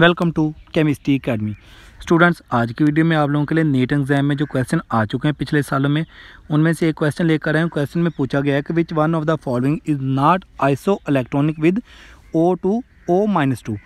welcome to chemistry academy students आज की video में आप लोगों के लिए नेट एग्जाम में जो क्वेश्चन आ चुके हैं पिछले सालों में उनमें से एक क्वेश्चन लेकर आए हैं क्वेश्चन में पूछा गया है कि which one of the following is not isoelectronic with O two O minus two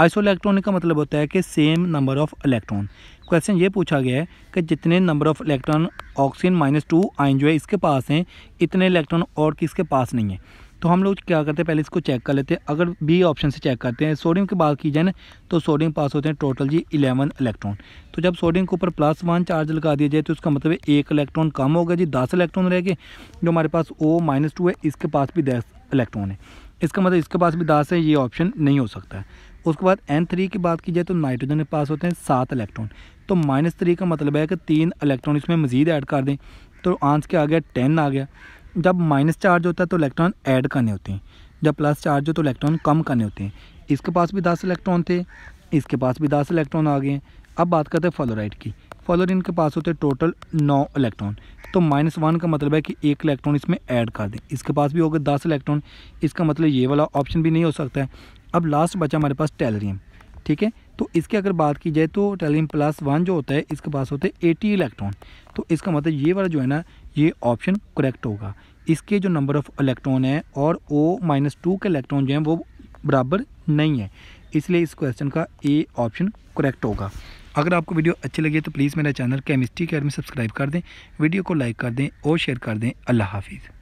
isoelectronic का मतलब होता है कि same number of electron question ये पूछा गया है कि जितने number of electron oxygen minus two ion जो है इसके पास हैं इतने इलेक्ट्रॉन और किसके पास नहीं है तो हम लोग क्या करते हैं पहले इसको चेक कर लेते हैं अगर बी ऑप्शन से चेक करते हैं सोडियम की बात की जाए ना तो सोडियम पास होते हैं टोटल जी इलेवन इलेक्ट्रॉन तो जब सोडियम के ऊपर प्लस वन चार्ज लगा दिया जाए तो उसका मतलब एक इलेक्ट्रॉन कम होगा जी दस इलेक्ट्रॉन रह गए जो हमारे पास ओ माइनस टू है इसके पास भी दस इलेक्ट्रॉन है इसका मतलब इसके पास भी दस है ये ऑप्शन नहीं हो सकता है उसके बाद एन थ्री की बात की जाए तो नाइट्रोजन के पास होते हैं सात इलेक्ट्रॉन तो माइनस थ्री का मतलब है कि तीन इलेक्ट्रॉन इसमें मज़ीद ऐड कर दें तो आंस के आ गया टेन आ गया जब माइनस चार्ज होता है तो इलेक्ट्रॉन ऐड करने होते हैं जब प्लस चार्ज हो तो इलेक्ट्रॉन कम करने होते हैं इसके पास भी दस इलेक्ट्रॉन थे इसके पास भी दस इलेक्ट्रॉन आ गए हैं अब बात करते हैं फ्लोराइड की फ्लोरिन के पास होते हैं टोटल नौ इलेक्ट्रॉन तो माइनस वन का मतलब है कि एक इलेक्ट्रॉन इसमें ऐड कर दें इसके पास भी हो गए दस इलेक्ट्रॉन इसका मतलब ये वाला ऑप्शन भी नहीं हो सकता है अब लास्ट बचा हमारे पास टेलरियम ठीक है तो इसके अगर बात की जाए तो टेलीम प्लस वन जो होता है इसके पास होते हैं एटी इलेक्ट्रॉन तो इसका मतलब ये वाला जो है ना ये ऑप्शन करेक्ट होगा इसके जो नंबर ऑफ इलेक्ट्रॉन है और ओ माइनस टू के इलेक्ट्रॉन जो हैं वो बराबर नहीं है इसलिए इस क्वेश्चन का ए ऑप्शन करेक्ट होगा अगर आपको वीडियो अच्छी लगी तो प्लीज़ मेरा चैनल केमिस्ट्री केयर में सब्सक्राइब कर दें वीडियो को लाइक कर दें और शेयर कर दें अल्लाह हाफिज़